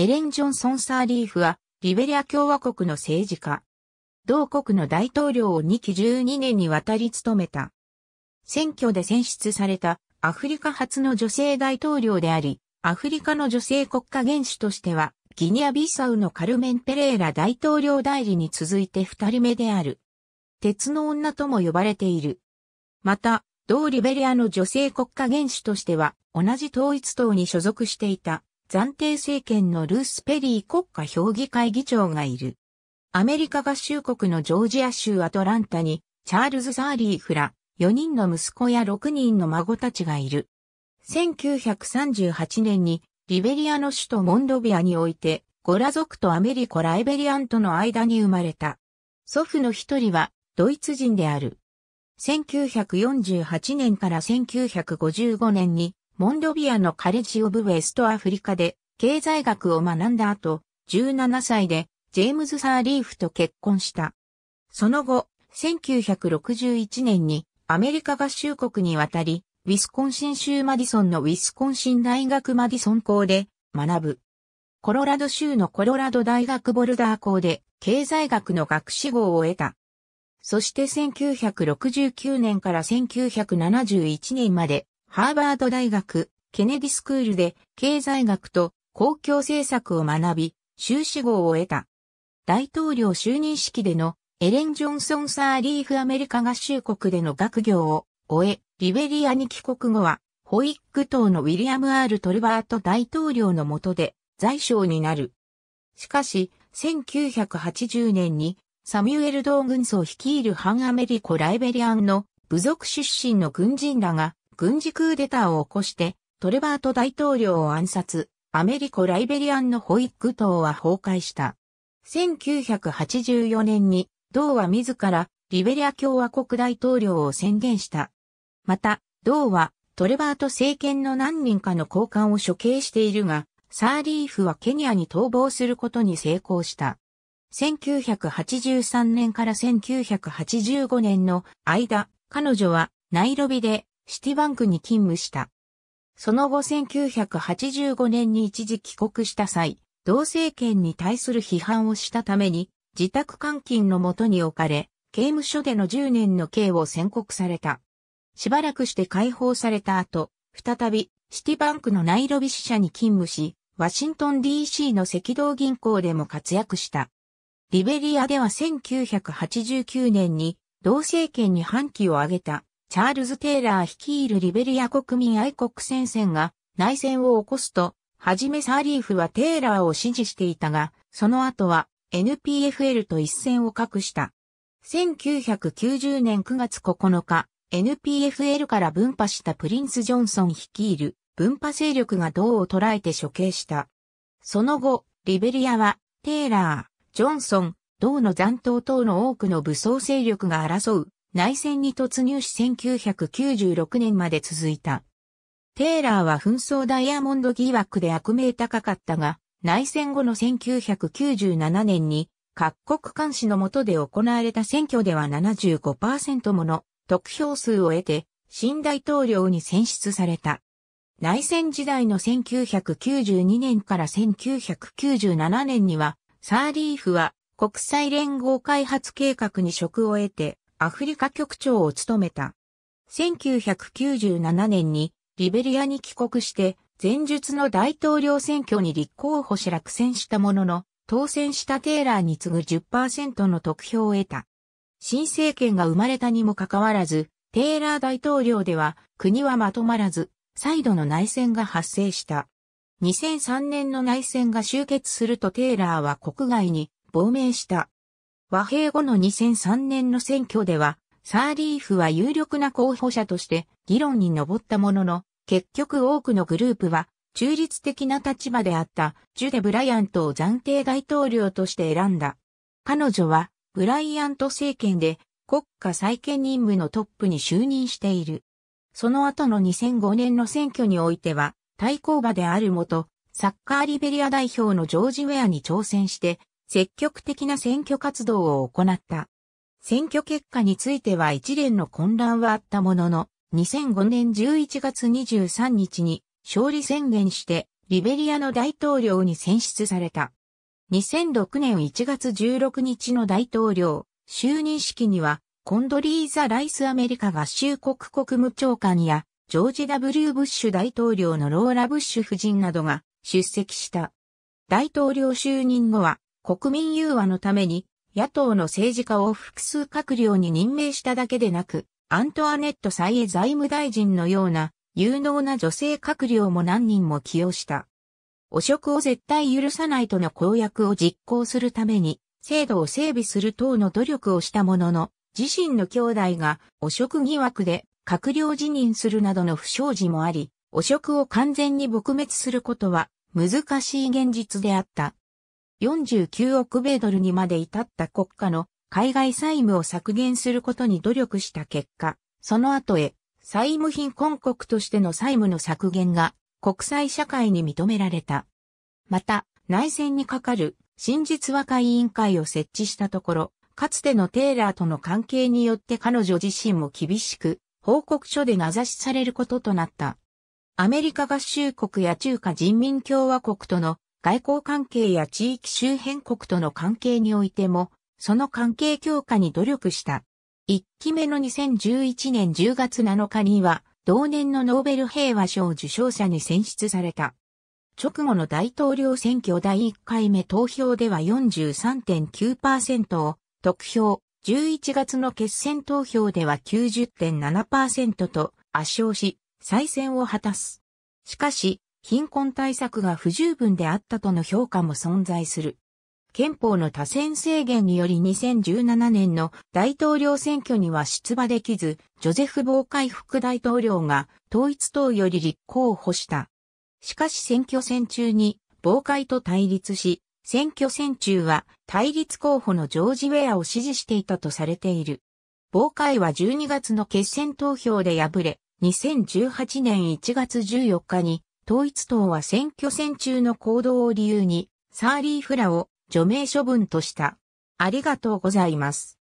エレン・ジョンソン・サーリーフは、リベリア共和国の政治家。同国の大統領を2期12年にわたり務めた。選挙で選出されたアフリカ初の女性大統領であり、アフリカの女性国家元首としては、ギニア・ビサウのカルメン・ペレーラ大統領代理に続いて二人目である。鉄の女とも呼ばれている。また、同リベリアの女性国家元首としては、同じ統一党に所属していた。暫定政権のルース・ペリー国家評議会議長がいる。アメリカ合衆国のジョージア州アトランタに、チャールズ・ザーリー・フラ、4人の息子や6人の孫たちがいる。1938年に、リベリアの首都モンドビアにおいて、ゴラ族とアメリコ・ライベリアンとの間に生まれた。祖父の一人は、ドイツ人である。1948年から1955年に、モンドビアのカレッジ・オブ・ウェスト・アフリカで経済学を学んだ後、17歳でジェームズ・サーリーフと結婚した。その後、1961年にアメリカ合衆国に渡り、ウィスコンシン州マディソンのウィスコンシン大学マディソン校で学ぶ。コロラド州のコロラド大学ボルダー校で経済学の学士号を得た。そして1969年から1971年までハーバード大学、ケネディスクールで経済学と公共政策を学び、修士号を得た。大統領就任式でのエレン・ジョンソン・サーリーフアメリカ合衆国での学業を終え、リベリアに帰国後は、ホイック島のウィリアム・アール・トルバート大統領の下で在省になる。しかし、1980年にサミュエル・ドーグ軍曹率いる反アメリコ・ライベリアンの部族出身の軍人らが軍事クーデターを起こして、トレバート大統領を暗殺、アメリコ・ライベリアンのホイッグ島は崩壊した。1984年に、同は自ら、リベリア共和国大統領を宣言した。また、同は、トレバート政権の何人かの高官を処刑しているが、サーリーフはケニアに逃亡することに成功した。1983年から1985年の間、彼女はナイロビでシティバンクに勤務した。その後1985年に一時帰国した際、同政権に対する批判をしたために、自宅監禁のもとに置かれ、刑務所での10年の刑を宣告された。しばらくして解放された後、再びシティバンクのナイロビ支社に勤務し、ワシントン DC の赤道銀行でも活躍した。リベリアでは1989年に同政権に反旗を挙げた。チャールズ・テイラー率いるリベリア国民愛国戦線が内戦を起こすと、はじめサーリーフはテイラーを支持していたが、その後は NPFL と一線を画した。1990年9月9日、NPFL から分派したプリンス・ジョンソン率いる分派勢力が銅を捉えて処刑した。その後、リベリアは、テイラー、ジョンソン、銅の残党等の多くの武装勢力が争う内戦に突入し1996年まで続いた。テイラーは紛争ダイヤモンド疑惑で悪名高かったが、内戦後の1997年に各国監視の下で行われた選挙では75%もの得票数を得て新大統領に選出された。内戦時代の1992年から1997年にはサーリーフは国際連合開発計画に職を得てアフリカ局長を務めた。1997年にリベリアに帰国して前述の大統領選挙に立候補し落選したものの、当選したテーラーに次ぐ10%の得票を得た。新政権が生まれたにもかかわらず、テーラー大統領では国はまとまらず、再度の内戦が発生した。2003年の内戦が終結するとテーラーは国外に亡命した。和平後の2003年の選挙では、サーリーフは有力な候補者として議論に上ったものの、結局多くのグループは中立的な立場であったジュデ・ブライアントを暫定大統領として選んだ。彼女はブライアント政権で国家再建任務のトップに就任している。その後の2005年の選挙においては対抗馬である元サッカーリベリア代表のジョージ・ウェアに挑戦して積極的な選挙活動を行った。選挙結果については一連の混乱はあったものの、2005年11月23日に勝利宣言してリベリアの大統領に選出された。2006年1月16日の大統領就任式にはコンドリーザ・ライスアメリカ合衆国国務長官やジョージ・ W・ ブッシュ大統領のローラ・ブッシュ夫人などが出席した。大統領就任後は国民融和のために、野党の政治家を複数閣僚に任命しただけでなく、アントアネット・サイエ財務大臣のような有能な女性閣僚も何人も起用した。汚職を絶対許さないとの公約を実行するために、制度を整備する等の努力をしたものの、自身の兄弟が汚職疑惑で閣僚辞任するなどの不祥事もあり、汚職を完全に撲滅することは難しい現実であった。49億米ドルにまで至った国家の海外債務を削減することに努力した結果、その後へ債務貧困国としての債務の削減が国際社会に認められた。また、内戦にかかる真実和解委員会を設置したところ、かつてのテイラーとの関係によって彼女自身も厳しく、報告書で名指しされることとなった。アメリカ合衆国や中華人民共和国との外交関係や地域周辺国との関係においても、その関係強化に努力した。1期目の2011年10月7日には、同年のノーベル平和賞受賞者に選出された。直後の大統領選挙第1回目投票では43.9%を、得票、11月の決選投票では90.7%と圧勝し、再選を果たす。しかし、貧困対策が不十分であったとの評価も存在する。憲法の多選制限により2017年の大統領選挙には出馬できず、ジョゼフ・ボーカイ副大統領が統一党より立候補した。しかし選挙戦中にボーカイと対立し、選挙戦中は対立候補のジョージ・ウェアを支持していたとされている。ボーカイは12月の決選投票で敗れ、2018年1月14日に統一党は選挙戦中の行動を理由に、サーリー・フラを除名処分とした。ありがとうございます。